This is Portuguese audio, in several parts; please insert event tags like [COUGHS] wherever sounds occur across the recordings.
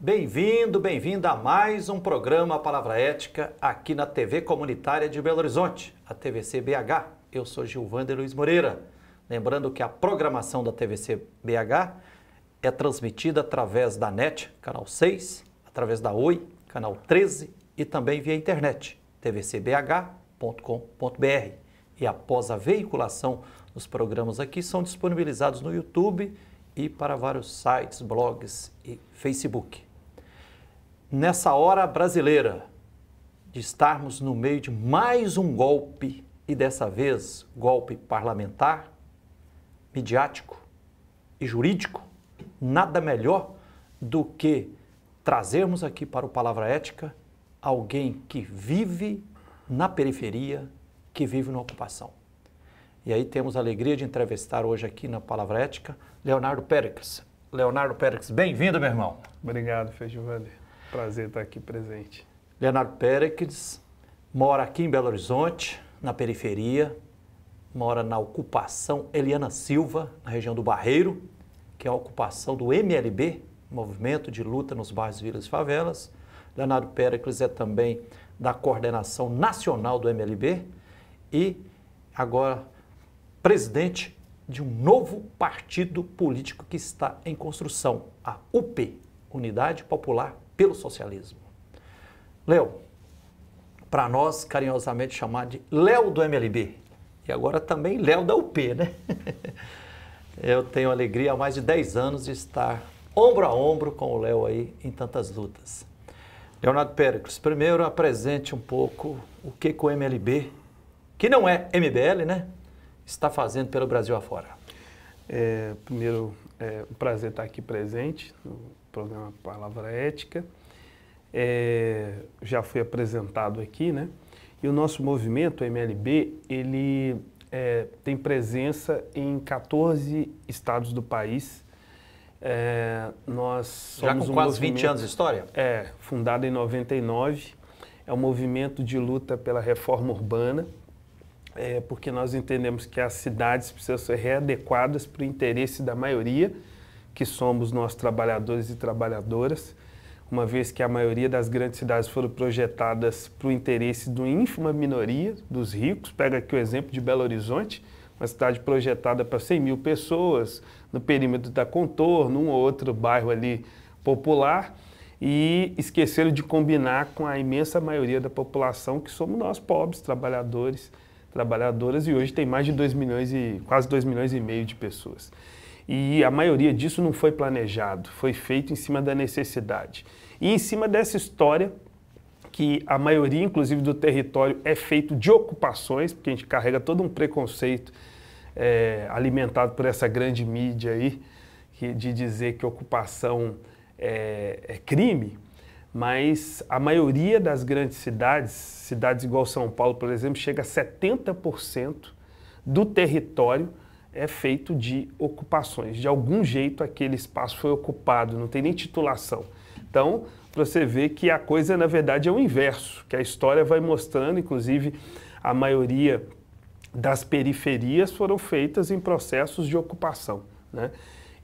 Bem-vindo, bem-vinda a mais um programa Palavra Ética aqui na TV Comunitária de Belo Horizonte, a TVC BH. Eu sou Gilvander Luiz Moreira. Lembrando que a programação da TVC BH é transmitida através da NET, canal 6, através da Oi, canal 13 e também via internet, tvcbh.com.br. E após a veiculação os programas aqui são disponibilizados no YouTube e para vários sites, blogs e Facebook nessa hora brasileira de estarmos no meio de mais um golpe, e dessa vez golpe parlamentar, midiático e jurídico, nada melhor do que trazermos aqui para o Palavra Ética alguém que vive na periferia, que vive na ocupação. E aí temos a alegria de entrevistar hoje aqui na Palavra Ética Leonardo Péricles. Leonardo Péricles, bem-vindo, meu irmão. Obrigado, Feijovelli. Prazer estar aqui presente. Leonardo Pérez mora aqui em Belo Horizonte, na periferia, mora na ocupação Eliana Silva, na região do Barreiro, que é a ocupação do MLB, Movimento de Luta nos Bairros, Vilas e Favelas. Leonardo Péricles é também da coordenação nacional do MLB e agora presidente de um novo partido político que está em construção, a UP, Unidade Popular pelo socialismo. Léo, para nós carinhosamente chamado de Léo do MLB e agora também Léo da UP, né? [LAUGHS] Eu tenho alegria há mais de 10 anos de estar ombro a ombro com o Léo aí em tantas lutas. Leonardo Péricles, primeiro apresente um pouco o que, que o MLB, que não é MBL, né, está fazendo pelo Brasil afora. É, primeiro, é um prazer estar aqui presente programa Palavra Ética. É, já foi apresentado aqui, né? E o nosso movimento, o MLB, ele é, tem presença em 14 estados do país. É, nós Já com um quase 20 anos de história? É, fundado em 99. É um movimento de luta pela reforma urbana, é, porque nós entendemos que as cidades precisam ser readequadas para o interesse da maioria que somos nós trabalhadores e trabalhadoras, uma vez que a maioria das grandes cidades foram projetadas para o interesse de uma ínfima minoria dos ricos. Pega aqui o exemplo de Belo Horizonte, uma cidade projetada para 100 mil pessoas, no perímetro da Contorno, um ou outro bairro ali popular, e esqueceram de combinar com a imensa maioria da população, que somos nós, pobres, trabalhadores, trabalhadoras, e hoje tem mais de 2 milhões e quase 2 milhões e meio de pessoas. E a maioria disso não foi planejado, foi feito em cima da necessidade. E em cima dessa história, que a maioria, inclusive, do território é feito de ocupações, porque a gente carrega todo um preconceito é, alimentado por essa grande mídia aí, que, de dizer que ocupação é, é crime, mas a maioria das grandes cidades, cidades igual São Paulo, por exemplo, chega a 70% do território é feito de ocupações. De algum jeito aquele espaço foi ocupado, não tem nem titulação. Então, você vê que a coisa, na verdade, é o inverso, que a história vai mostrando, inclusive, a maioria das periferias foram feitas em processos de ocupação. Né?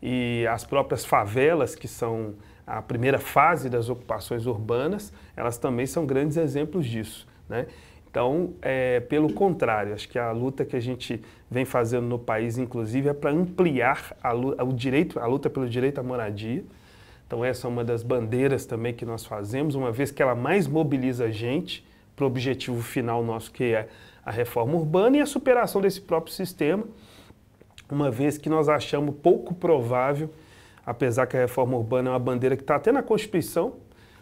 E as próprias favelas, que são a primeira fase das ocupações urbanas, elas também são grandes exemplos disso. Né? Então, é, pelo contrário, acho que a luta que a gente vem fazendo no país, inclusive, é para ampliar a, o direito, a luta pelo direito à moradia. Então, essa é uma das bandeiras também que nós fazemos, uma vez que ela mais mobiliza a gente para o objetivo final nosso, que é a reforma urbana e a superação desse próprio sistema, uma vez que nós achamos pouco provável, apesar que a reforma urbana é uma bandeira que está até na Constituição,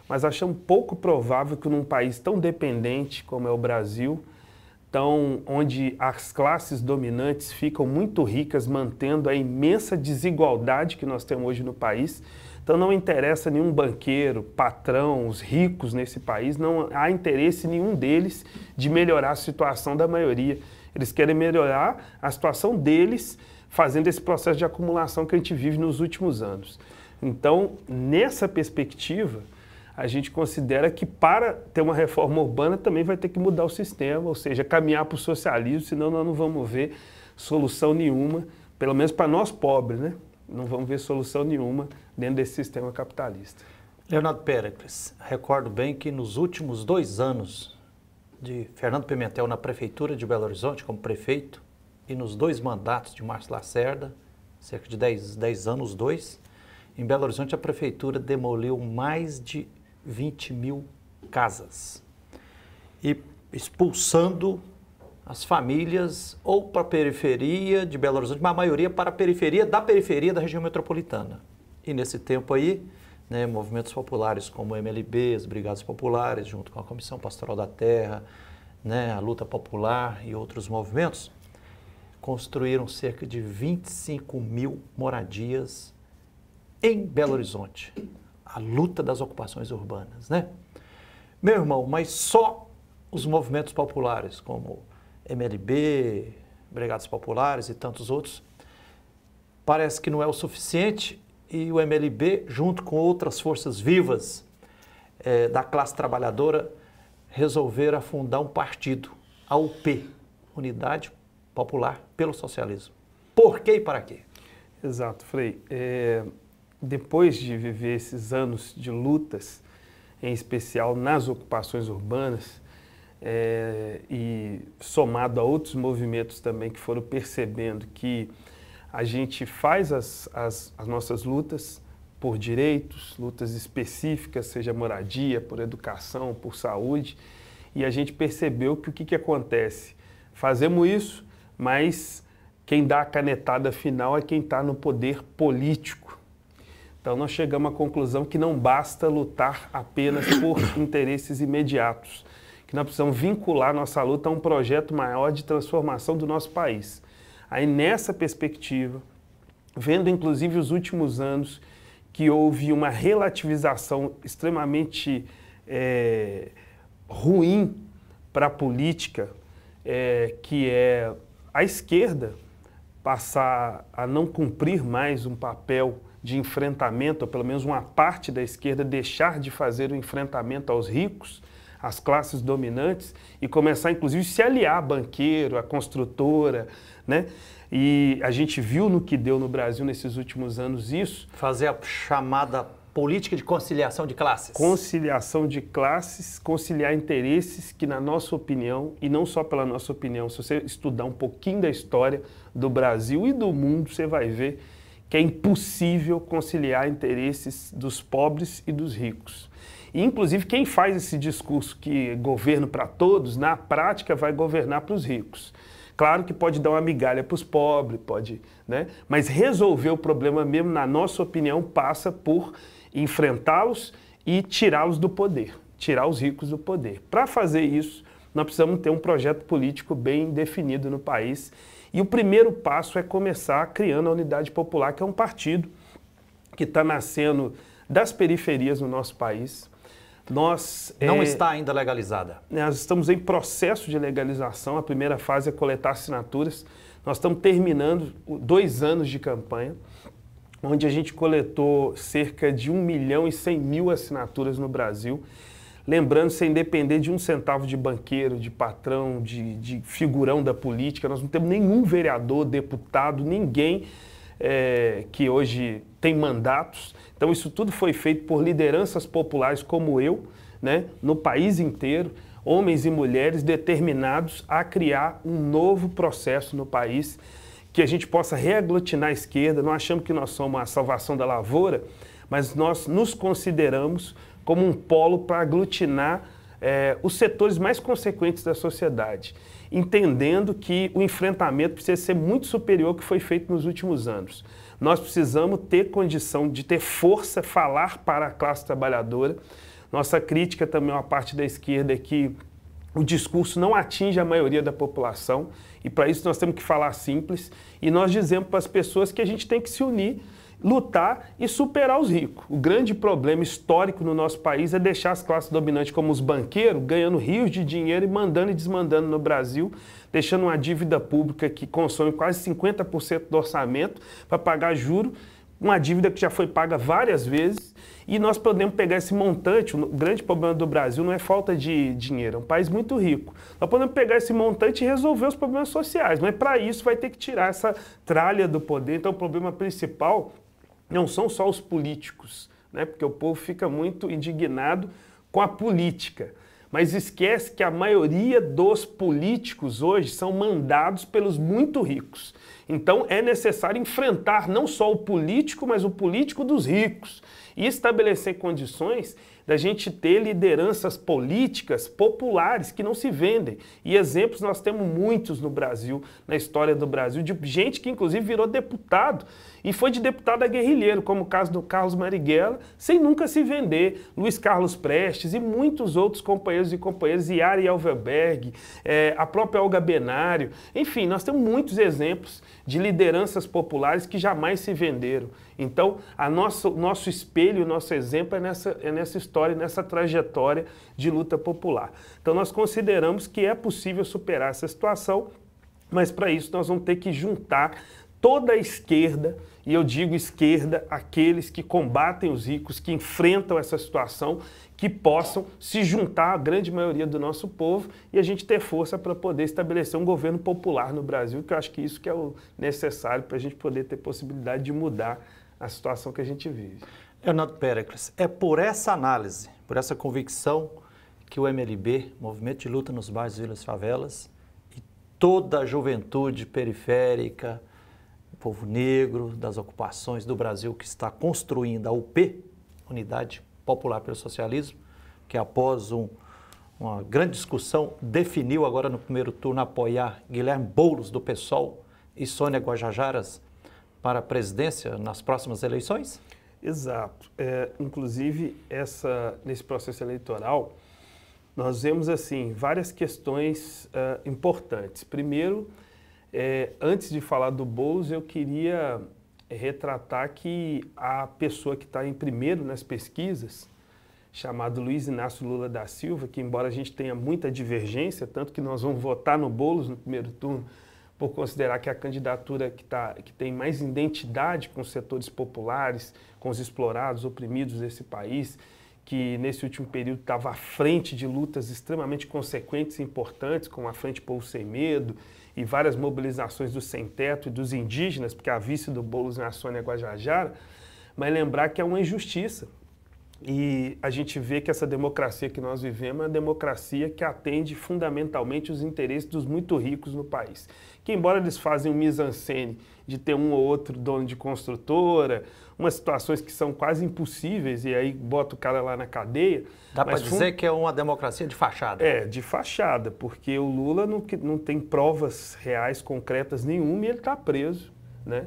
mas achamos pouco provável que num país tão dependente como é o Brasil, tão, onde as classes dominantes ficam muito ricas, mantendo a imensa desigualdade que nós temos hoje no país. Então não interessa nenhum banqueiro, patrão, os ricos nesse país, não há interesse nenhum deles de melhorar a situação da maioria. Eles querem melhorar a situação deles, fazendo esse processo de acumulação que a gente vive nos últimos anos. Então, nessa perspectiva, a gente considera que para ter uma reforma urbana também vai ter que mudar o sistema, ou seja, caminhar para o socialismo, senão nós não vamos ver solução nenhuma, pelo menos para nós pobres, né? Não vamos ver solução nenhuma dentro desse sistema capitalista. Leonardo Péricles, recordo bem que nos últimos dois anos de Fernando Pimentel na Prefeitura de Belo Horizonte como prefeito e nos dois mandatos de Márcio Lacerda, cerca de 10, anos, dois, em Belo Horizonte a Prefeitura demoliu mais de 20 mil casas e expulsando as famílias ou para a periferia de Belo Horizonte, mas a maioria para a periferia da periferia da região metropolitana. E nesse tempo aí, né, movimentos populares como o MLB, as Brigadas Populares, junto com a Comissão Pastoral da Terra, né, a Luta Popular e outros movimentos, construíram cerca de 25 mil moradias em Belo Horizonte a luta das ocupações urbanas, né? Meu irmão, mas só os movimentos populares, como MLB, Brigadas Populares e tantos outros, parece que não é o suficiente e o MLB, junto com outras forças vivas é, da classe trabalhadora, resolveram fundar um partido, a UP, Unidade Popular pelo Socialismo. Por quê e para quê? Exato, Frei. É depois de viver esses anos de lutas, em especial nas ocupações urbanas, é, e somado a outros movimentos também que foram percebendo que a gente faz as, as, as nossas lutas por direitos, lutas específicas, seja moradia, por educação, por saúde, e a gente percebeu que o que, que acontece? Fazemos isso, mas quem dá a canetada final é quem está no poder político então nós chegamos à conclusão que não basta lutar apenas por [COUGHS] interesses imediatos, que nós precisamos vincular nossa luta a um projeto maior de transformação do nosso país. Aí nessa perspectiva, vendo inclusive os últimos anos que houve uma relativização extremamente é, ruim para a política, é, que é a esquerda passar a não cumprir mais um papel de enfrentamento, ou pelo menos uma parte da esquerda deixar de fazer o enfrentamento aos ricos, às classes dominantes e começar inclusive a se aliar a banqueiro, a construtora, né? E a gente viu no que deu no Brasil nesses últimos anos isso. Fazer a chamada política de conciliação de classes. Conciliação de classes, conciliar interesses que, na nossa opinião, e não só pela nossa opinião, se você estudar um pouquinho da história do Brasil e do mundo, você vai ver que é impossível conciliar interesses dos pobres e dos ricos. E, inclusive, quem faz esse discurso que governo para todos, na prática vai governar para os ricos. Claro que pode dar uma migalha para os pobres, pode, né? Mas resolver o problema mesmo, na nossa opinião, passa por enfrentá-los e tirá-los do poder, tirar os ricos do poder. Para fazer isso, nós precisamos ter um projeto político bem definido no país e o primeiro passo é começar criando a Unidade Popular, que é um partido que está nascendo das periferias no nosso país. Nós, Não é, está ainda legalizada. Nós estamos em processo de legalização. A primeira fase é coletar assinaturas. Nós estamos terminando dois anos de campanha, onde a gente coletou cerca de 1 milhão e 100 mil assinaturas no Brasil. Lembrando, sem depender de um centavo de banqueiro, de patrão, de, de figurão da política, nós não temos nenhum vereador, deputado, ninguém é, que hoje tem mandatos. Então, isso tudo foi feito por lideranças populares como eu, né, no país inteiro, homens e mulheres determinados a criar um novo processo no país que a gente possa reaglutinar a esquerda. Não achamos que nós somos a salvação da lavoura, mas nós nos consideramos como um polo para aglutinar é, os setores mais consequentes da sociedade, entendendo que o enfrentamento precisa ser muito superior ao que foi feito nos últimos anos. Nós precisamos ter condição de ter força, falar para a classe trabalhadora. Nossa crítica também, é uma parte da esquerda, é que o discurso não atinge a maioria da população e para isso nós temos que falar simples e nós dizemos para as pessoas que a gente tem que se unir lutar e superar os ricos. O grande problema histórico no nosso país é deixar as classes dominantes como os banqueiros ganhando rios de dinheiro e mandando e desmandando no Brasil, deixando uma dívida pública que consome quase 50% do orçamento para pagar juros, uma dívida que já foi paga várias vezes. E nós podemos pegar esse montante, o grande problema do Brasil não é falta de dinheiro, é um país muito rico. Nós podemos pegar esse montante e resolver os problemas sociais, mas para isso vai ter que tirar essa tralha do poder. Então o problema principal não são só os políticos, né? porque o povo fica muito indignado com a política. Mas esquece que a maioria dos políticos hoje são mandados pelos muito ricos. Então é necessário enfrentar não só o político, mas o político dos ricos e estabelecer condições da gente ter lideranças políticas populares que não se vendem. E exemplos nós temos muitos no Brasil, na história do Brasil, de gente que inclusive virou deputado e foi de deputado a guerrilheiro, como o caso do Carlos Marighella, sem nunca se vender. Luiz Carlos Prestes e muitos outros companheiros e companheiras, Yari Alverberg é, a própria Olga Benário. Enfim, nós temos muitos exemplos de lideranças populares que jamais se venderam. Então, a nosso, nosso espelho, nosso exemplo é nessa, é nessa história, nessa trajetória de luta popular. Então, nós consideramos que é possível superar essa situação, mas para isso nós vamos ter que juntar toda a esquerda e eu digo esquerda, aqueles que combatem os ricos, que enfrentam essa situação, que possam se juntar à grande maioria do nosso povo e a gente ter força para poder estabelecer um governo popular no Brasil, que eu acho que isso que é o necessário para a gente poder ter possibilidade de mudar a situação que a gente vive. Leonardo Péricles, é por essa análise, por essa convicção que o MLB, Movimento de Luta nos Bairros, Vilas e Favelas, e toda a juventude periférica, povo negro, das ocupações do Brasil que está construindo a UP, Unidade Popular pelo Socialismo, que após um, uma grande discussão definiu agora no primeiro turno apoiar Guilherme Boulos do PSOL e Sônia Guajajaras para a presidência nas próximas eleições? Exato. É, inclusive, essa, nesse processo eleitoral, nós vemos assim várias questões uh, importantes. Primeiro, é, antes de falar do Bowles, eu queria retratar que a pessoa que está em primeiro nas pesquisas, chamado Luiz Inácio Lula da Silva, que embora a gente tenha muita divergência, tanto que nós vamos votar no Boulos no primeiro turno, por considerar que é a candidatura que, tá, que tem mais identidade com os setores populares, com os explorados, oprimidos desse país, que nesse último período estava à frente de lutas extremamente consequentes e importantes, como a Frente Povo Sem Medo, e várias mobilizações do sem-teto e dos indígenas, porque a vice do Boulos na Sônia é Guajajara, mas lembrar que é uma injustiça. E a gente vê que essa democracia que nós vivemos é uma democracia que atende fundamentalmente os interesses dos muito ricos no país. Que, embora eles façam um mise-en-scène de ter um ou outro dono de construtora, umas situações que são quase impossíveis e aí bota o cara lá na cadeia. Dá para dizer que é uma democracia de fachada. É, de fachada, porque o Lula não, não tem provas reais, concretas nenhuma e ele está preso, né?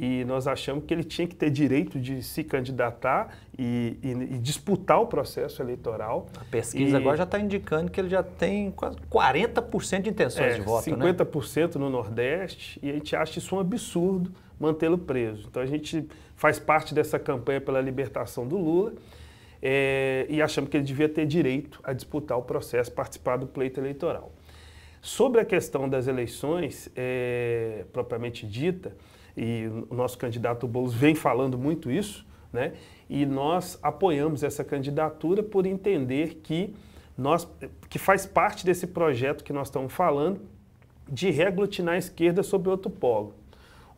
e nós achamos que ele tinha que ter direito de se candidatar e, e, e disputar o processo eleitoral. A pesquisa e, agora já está indicando que ele já tem quase 40% de intenções é, de voto. 50% né? no Nordeste, e a gente acha isso um absurdo mantê-lo preso. Então a gente faz parte dessa campanha pela libertação do Lula é, e achamos que ele devia ter direito a disputar o processo, participar do pleito eleitoral. Sobre a questão das eleições, é, propriamente dita, e o nosso candidato Boulos vem falando muito isso, né? e nós apoiamos essa candidatura por entender que, nós, que faz parte desse projeto que nós estamos falando de reaglutinar a esquerda sobre outro polo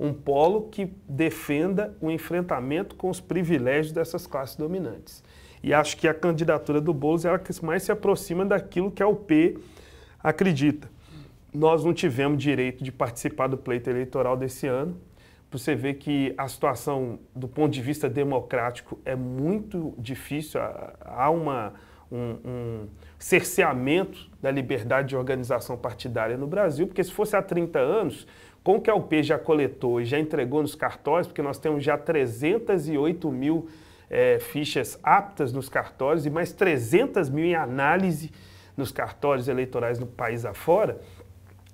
um polo que defenda o enfrentamento com os privilégios dessas classes dominantes. E acho que a candidatura do Boulos é a que mais se aproxima daquilo que a UP acredita. Nós não tivemos direito de participar do pleito eleitoral desse ano. Você vê que a situação, do ponto de vista democrático, é muito difícil. Há uma, um, um, cerceamento da liberdade de organização partidária no Brasil, porque se fosse há 30 anos, o que a UP já coletou e já entregou nos cartórios, porque nós temos já 308 mil é, fichas aptas nos cartórios e mais 300 mil em análise nos cartórios eleitorais no país afora,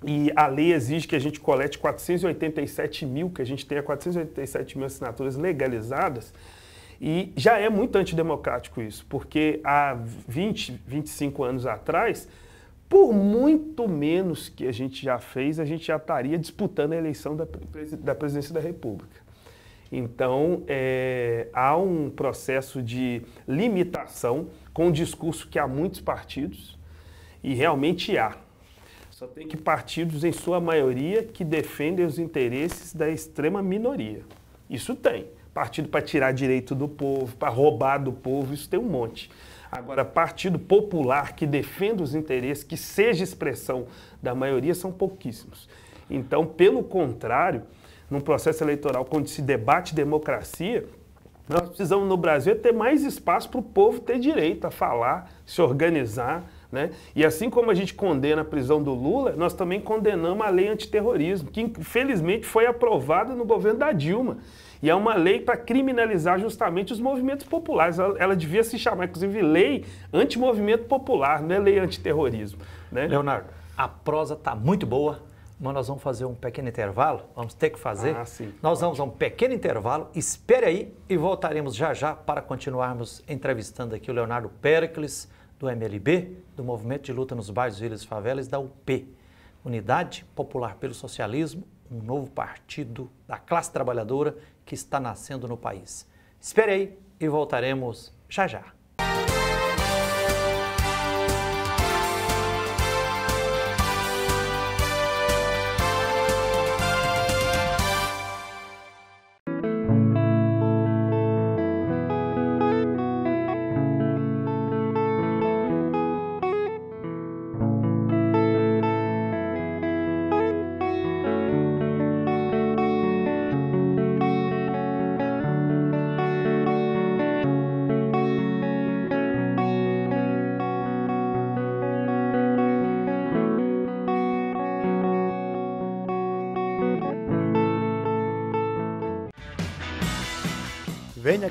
e a lei exige que a gente colete 487 mil, que a gente tenha 487 mil assinaturas legalizadas, e já é muito antidemocrático isso, porque há 20, 25 anos atrás, por muito menos que a gente já fez, a gente já estaria disputando a eleição da, da presidência da República. Então, é, há um processo de limitação com o discurso que há muitos partidos, e realmente há. Só tem que partidos, em sua maioria, que defendem os interesses da extrema minoria. Isso tem. Partido para tirar direito do povo, para roubar do povo, isso tem um monte. Agora, partido popular que defenda os interesses, que seja expressão da maioria, são pouquíssimos. Então, pelo contrário, num processo eleitoral onde se debate democracia, nós precisamos no Brasil ter mais espaço para o povo ter direito a falar, se organizar. Né? E assim como a gente condena a prisão do Lula, nós também condenamos a lei antiterrorismo, que infelizmente foi aprovada no governo da Dilma. E é uma lei para criminalizar justamente os movimentos populares. Ela, ela devia se chamar, inclusive, lei anti-movimento popular, não é lei antiterrorismo. Né? Leonardo, a prosa está muito boa, mas nós vamos fazer um pequeno intervalo, vamos ter que fazer. Ah, sim. Nós vamos a um pequeno intervalo, espere aí e voltaremos já já para continuarmos entrevistando aqui o Leonardo Pericles, do MLB, do Movimento de Luta nos Bairros, Vilas e Favelas, da UP, Unidade Popular pelo Socialismo um novo partido da classe trabalhadora que está nascendo no país. Espere aí e voltaremos já já.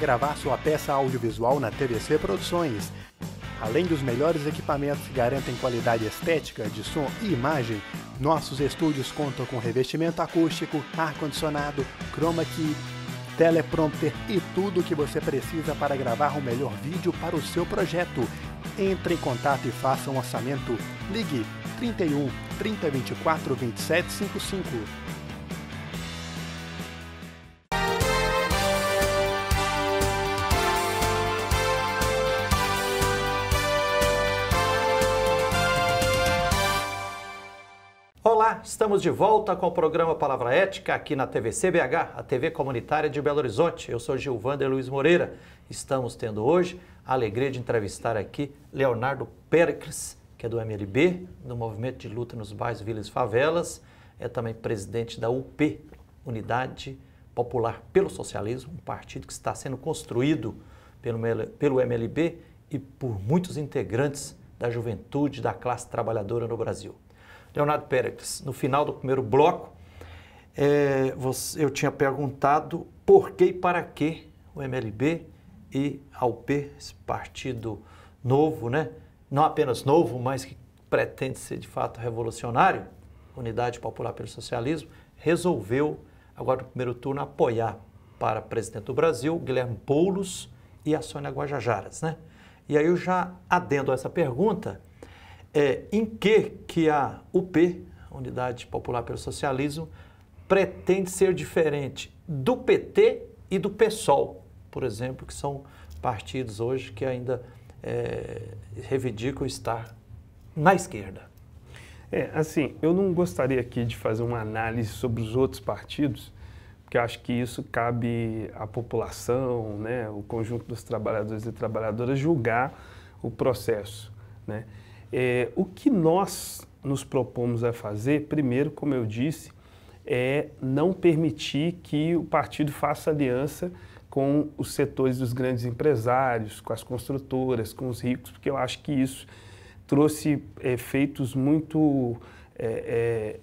gravar sua peça audiovisual na TVC Produções. Além dos melhores equipamentos que garantem qualidade estética de som e imagem, nossos estúdios contam com revestimento acústico, ar-condicionado, chroma key, teleprompter e tudo o que você precisa para gravar o melhor vídeo para o seu projeto. Entre em contato e faça um orçamento. Ligue 31 3024 2755. estamos de volta com o programa Palavra Ética aqui na TV CBH, a TV comunitária de Belo Horizonte. Eu sou Gilvander Luiz Moreira. Estamos tendo hoje a alegria de entrevistar aqui Leonardo Pericles, que é do MLB, do Movimento de Luta nos Bairros, Vilas e Favelas. É também presidente da UP, Unidade Popular pelo Socialismo, um partido que está sendo construído pelo MLB e por muitos integrantes da juventude, da classe trabalhadora no Brasil. Leonardo Péricles, no final do primeiro bloco, é, você, eu tinha perguntado por que e para que o MLB e a P, esse partido novo, né? não apenas novo, mas que pretende ser de fato revolucionário, Unidade Popular pelo Socialismo, resolveu, agora no primeiro turno, apoiar para presidente do Brasil, Guilherme Poulos e a Sônia Guajajaras. Né? E aí eu já adendo a essa pergunta, é, em que, que a UP, Unidade Popular pelo Socialismo, pretende ser diferente do PT e do PSOL, por exemplo, que são partidos hoje que ainda é, reivindicam estar na esquerda? É, assim, eu não gostaria aqui de fazer uma análise sobre os outros partidos, porque acho que isso cabe à população, né, o conjunto dos trabalhadores e trabalhadoras julgar o processo, né? É, o que nós nos propomos a fazer, primeiro, como eu disse, é não permitir que o partido faça aliança com os setores dos grandes empresários, com as construtoras, com os ricos, porque eu acho que isso trouxe efeitos é, muito é,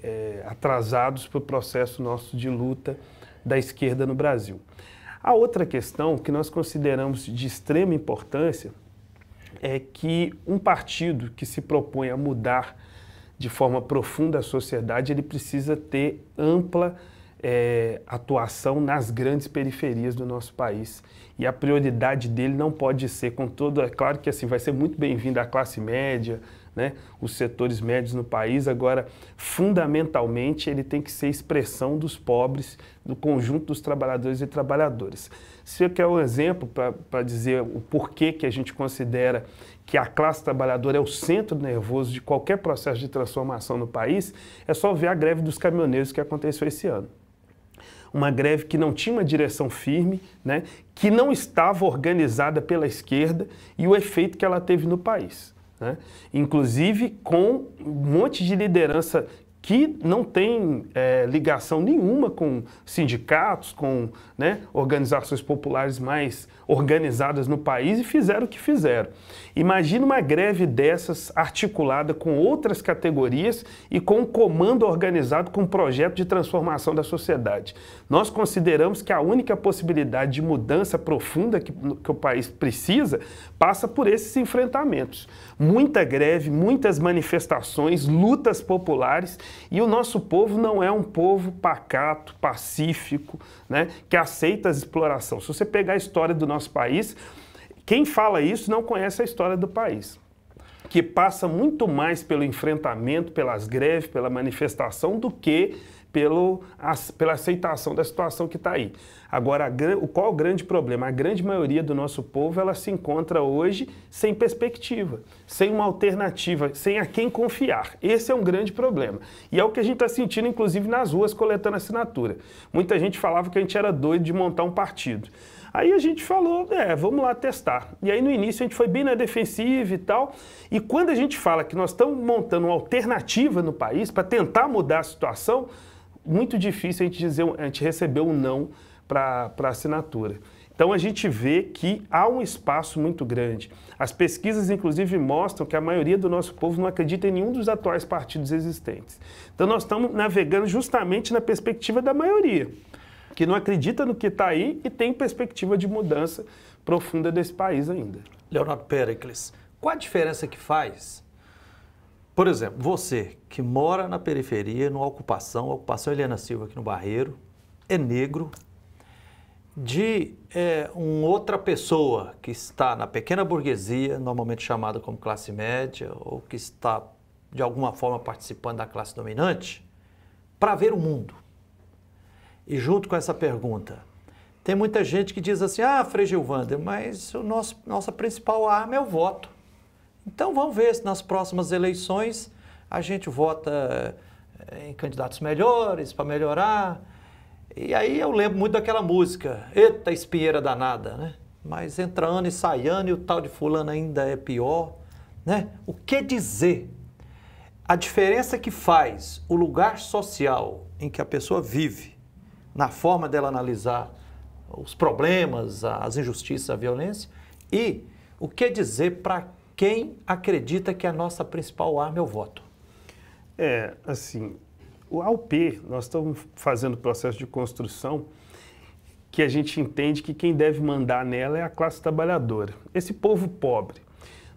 é, é, atrasados para o processo nosso de luta da esquerda no Brasil. A outra questão que nós consideramos de extrema importância é que um partido que se propõe a mudar de forma profunda a sociedade, ele precisa ter ampla é, atuação nas grandes periferias do nosso país. E a prioridade dele não pode ser com todo... É claro que assim vai ser muito bem-vindo à classe média, né? Os setores médios no país agora, fundamentalmente, ele tem que ser expressão dos pobres, do conjunto dos trabalhadores e trabalhadoras. se eu quero um exemplo para dizer o porquê que a gente considera que a classe trabalhadora é o centro nervoso de qualquer processo de transformação no país, é só ver a greve dos caminhoneiros que aconteceu esse ano uma greve que não tinha uma direção firme, né, que não estava organizada pela esquerda e o efeito que ela teve no país. Né? Inclusive com um monte de liderança que não tem é, ligação nenhuma com sindicatos, com né, organizações populares mais organizadas no país e fizeram o que fizeram. Imagina uma greve dessas articulada com outras categorias e com um comando organizado com um projeto de transformação da sociedade. Nós consideramos que a única possibilidade de mudança profunda que, que o país precisa passa por esses enfrentamentos. Muita greve, muitas manifestações, lutas populares e o nosso povo não é um povo pacato, pacífico, né, que aceita a exploração. Se você pegar a história do nosso país. Quem fala isso não conhece a história do país, que passa muito mais pelo enfrentamento, pelas greves, pela manifestação, do que pelo, pela aceitação da situação que está aí. Agora, a, qual o grande problema? A grande maioria do nosso povo ela se encontra hoje sem perspectiva, sem uma alternativa, sem a quem confiar. Esse é um grande problema. E é o que a gente está sentindo, inclusive, nas ruas coletando assinatura. Muita gente falava que a gente era doido de montar um partido. Aí a gente falou, é, vamos lá testar. E aí no início a gente foi bem na defensiva e tal. E quando a gente fala que nós estamos montando uma alternativa no país para tentar mudar a situação, muito difícil a gente dizer, a gente receber um não para assinatura. Então a gente vê que há um espaço muito grande. As pesquisas, inclusive, mostram que a maioria do nosso povo não acredita em nenhum dos atuais partidos existentes. Então nós estamos navegando justamente na perspectiva da maioria que não acredita no que está aí e tem perspectiva de mudança profunda desse país ainda. Leonardo Pericles, qual a diferença que faz? Por exemplo, você que mora na periferia, numa ocupação, a ocupação é Helena Silva aqui no Barreiro, é negro, de é, uma outra pessoa que está na pequena burguesia, normalmente chamada como classe média, ou que está de alguma forma participando da classe dominante, para ver o mundo. E junto com essa pergunta, tem muita gente que diz assim: ah, Frei Gilvander, mas o nosso, nossa principal arma é o voto. Então vamos ver se nas próximas eleições a gente vota eh, em candidatos melhores, para melhorar. E aí eu lembro muito daquela música, Eita Espinheira Danada, né? Mas entra e sai e o tal de fulano ainda é pior, né? O que dizer? A diferença que faz o lugar social em que a pessoa vive na forma dela analisar os problemas, as injustiças, a violência, e o que dizer para quem acredita que a nossa principal arma é o voto. É, assim, o AUP, nós estamos fazendo processo de construção que a gente entende que quem deve mandar nela é a classe trabalhadora, esse povo pobre.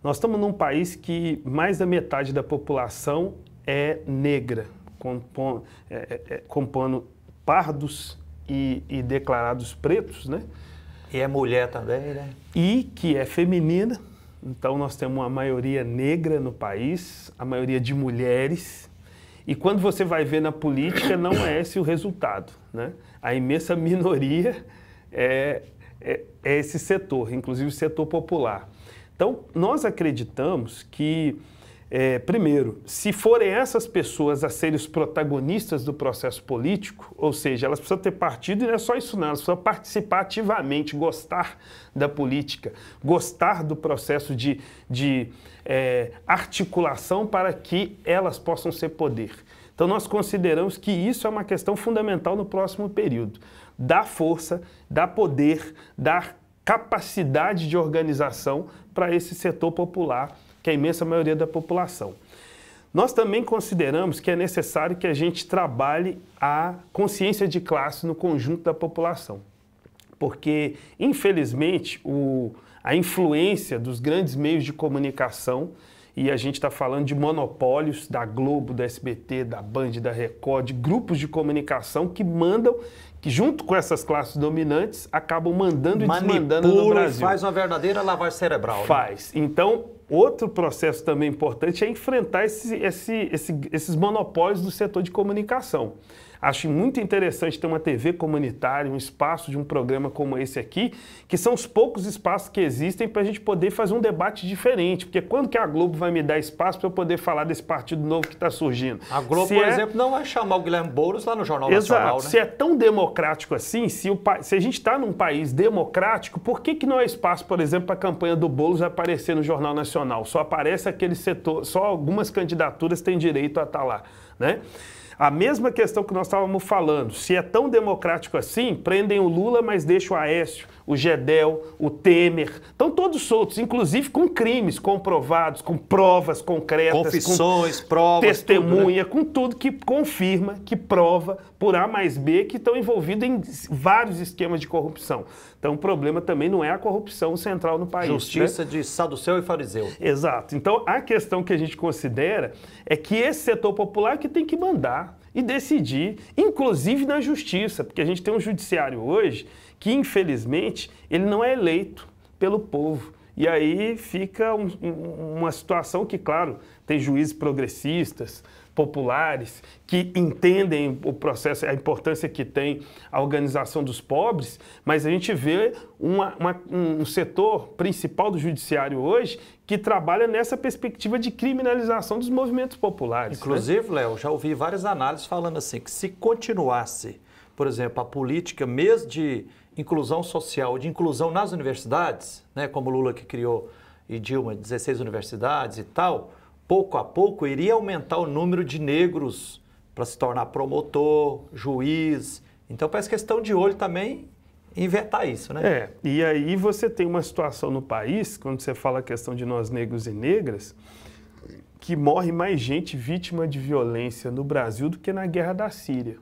Nós estamos num país que mais da metade da população é negra, compondo, é, é, é, compondo pardos e, e declarados pretos, né? E é mulher também, né? E que é feminina. Então nós temos uma maioria negra no país, a maioria de mulheres. E quando você vai ver na política, não é esse o resultado. Né? A imensa minoria é, é, é esse setor, inclusive o setor popular. Então, nós acreditamos que é, primeiro, se forem essas pessoas a serem os protagonistas do processo político, ou seja, elas precisam ter partido e não é só isso, não, elas precisam participar ativamente, gostar da política, gostar do processo de, de é, articulação para que elas possam ser poder. Então, nós consideramos que isso é uma questão fundamental no próximo período. Dar força, dar poder, dar capacidade de organização para esse setor popular que é a imensa maioria da população. Nós também consideramos que é necessário que a gente trabalhe a consciência de classe no conjunto da população, porque, infelizmente, o, a influência dos grandes meios de comunicação e a gente está falando de monopólios da Globo, da SBT, da Band, da Record, grupos de comunicação que mandam, que junto com essas classes dominantes, acabam mandando e desmandando no Brasil. faz uma verdadeira lavar cerebral. Né? Faz. Né? Então, Outro processo também importante é enfrentar esse, esse, esse, esses monopólios do setor de comunicação. Acho muito interessante ter uma TV comunitária, um espaço de um programa como esse aqui, que são os poucos espaços que existem para a gente poder fazer um debate diferente. Porque quando que a Globo vai me dar espaço para eu poder falar desse partido novo que está surgindo? A Globo, se por é... exemplo, não vai chamar o Guilherme Boulos lá no Jornal Exato. Nacional, né? Se é tão democrático assim, se, o pa... se a gente está num país democrático, por que, que não é espaço, por exemplo, para a campanha do Boulos aparecer no Jornal Nacional? Só aparece aquele setor, só algumas candidaturas têm direito a estar tá lá, né? A mesma questão que nós estávamos falando, se é tão democrático assim, prendem o Lula, mas deixam o Aécio, o Gedel, o Temer, estão todos soltos, inclusive com crimes comprovados, com provas concretas, confissões, com provas, testemunha, tudo, né? com tudo que confirma, que prova por A mais B que estão envolvidos em vários esquemas de corrupção. Então o problema também não é a corrupção central no país. Justiça né? de saduceu e fariseu. Exato. Então a questão que a gente considera é que esse setor popular é que tem que mandar e decidir, inclusive na justiça, porque a gente tem um judiciário hoje que, infelizmente, ele não é eleito pelo povo. E aí fica um, uma situação que, claro, tem juízes progressistas, populares, que entendem o processo, a importância que tem a organização dos pobres, mas a gente vê uma, uma, um setor principal do judiciário hoje que trabalha nessa perspectiva de criminalização dos movimentos populares. Né? Inclusive, né? Léo, já ouvi várias análises falando assim, que se continuasse, por exemplo, a política mesmo de inclusão social, de inclusão nas universidades, né, como Lula que criou e Dilma, 16 universidades e tal, pouco a pouco iria aumentar o número de negros para se tornar promotor, juiz. Então, parece questão de olho também inventar isso, né? É, e aí você tem uma situação no país, quando você fala a questão de nós negros e negras, que morre mais gente vítima de violência no Brasil do que na guerra da Síria.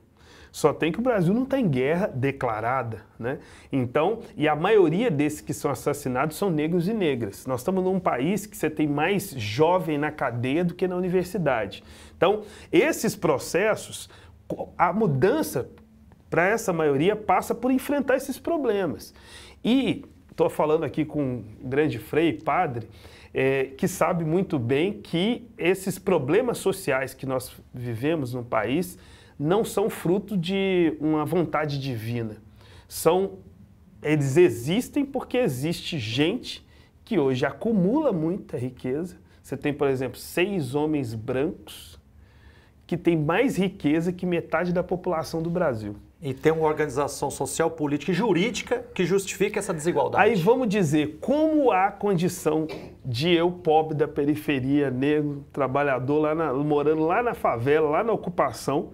Só tem que o Brasil não tem tá em guerra declarada, né? Então, e a maioria desses que são assassinados são negros e negras. Nós estamos num país que você tem mais jovem na cadeia do que na universidade. Então, esses processos, a mudança para essa maioria, passa por enfrentar esses problemas. E estou falando aqui com um grande frei, padre, é, que sabe muito bem que esses problemas sociais que nós vivemos no país não são fruto de uma vontade divina. São, eles existem porque existe gente que hoje acumula muita riqueza. Você tem, por exemplo, seis homens brancos que têm mais riqueza que metade da população do Brasil. E ter uma organização social, política e jurídica que justifique essa desigualdade. Aí vamos dizer, como há condição de eu, pobre da periferia, negro, trabalhador, lá na, morando lá na favela, lá na ocupação,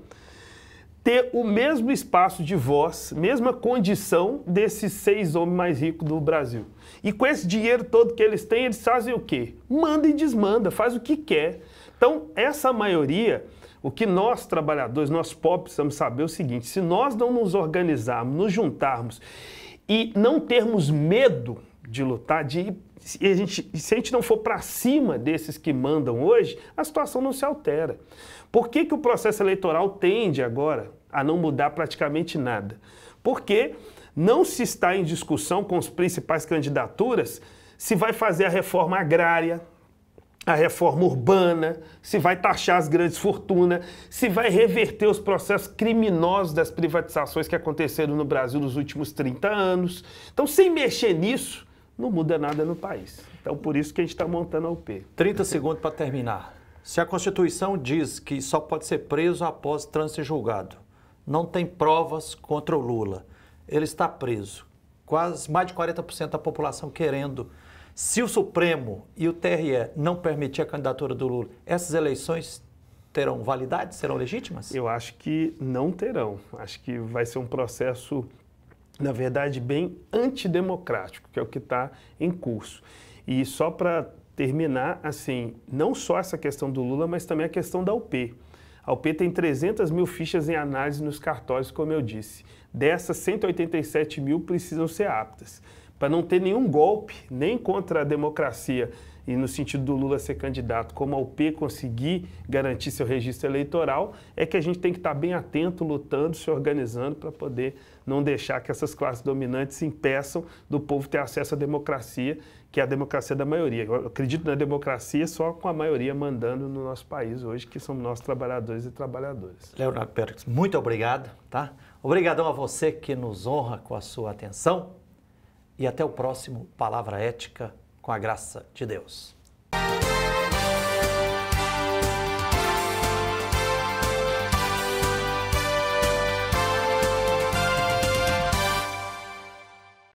ter o mesmo espaço de voz, mesma condição desses seis homens mais ricos do Brasil. E com esse dinheiro todo que eles têm, eles fazem o quê? Manda e desmanda, faz o que quer. Então, essa maioria o que nós, trabalhadores, nós pobres, precisamos saber é o seguinte: se nós não nos organizarmos, nos juntarmos e não termos medo de lutar, de se a gente, se a gente não for para cima desses que mandam hoje, a situação não se altera. Por que, que o processo eleitoral tende agora a não mudar praticamente nada? Porque não se está em discussão com as principais candidaturas se vai fazer a reforma agrária, a reforma urbana, se vai taxar as grandes fortunas, se vai reverter os processos criminosos das privatizações que aconteceram no Brasil nos últimos 30 anos. Então, sem mexer nisso, não muda nada no país. Então, por isso que a gente está montando a UP. 30 segundos para terminar. Se a Constituição diz que só pode ser preso após trânsito julgado, não tem provas contra o Lula, ele está preso. Quase mais de 40% da população querendo se o Supremo e o TRE não permitir a candidatura do Lula, essas eleições terão validade, serão legítimas? Eu acho que não terão. Acho que vai ser um processo, na verdade, bem antidemocrático, que é o que está em curso. E só para terminar, assim, não só essa questão do Lula, mas também a questão da UP. A UP tem 300 mil fichas em análise nos cartórios, como eu disse. Dessas, 187 mil precisam ser aptas para não ter nenhum golpe, nem contra a democracia, e no sentido do Lula ser candidato, como a UP conseguir garantir seu registro eleitoral, é que a gente tem que estar tá bem atento, lutando, se organizando para poder não deixar que essas classes dominantes impeçam do povo ter acesso à democracia, que é a democracia da maioria. Eu acredito na democracia só com a maioria mandando no nosso país hoje, que são nós trabalhadores e trabalhadoras. Leonardo Pérez, muito obrigado, tá? Obrigadão a você que nos honra com a sua atenção e até o próximo Palavra Ética com a graça de Deus.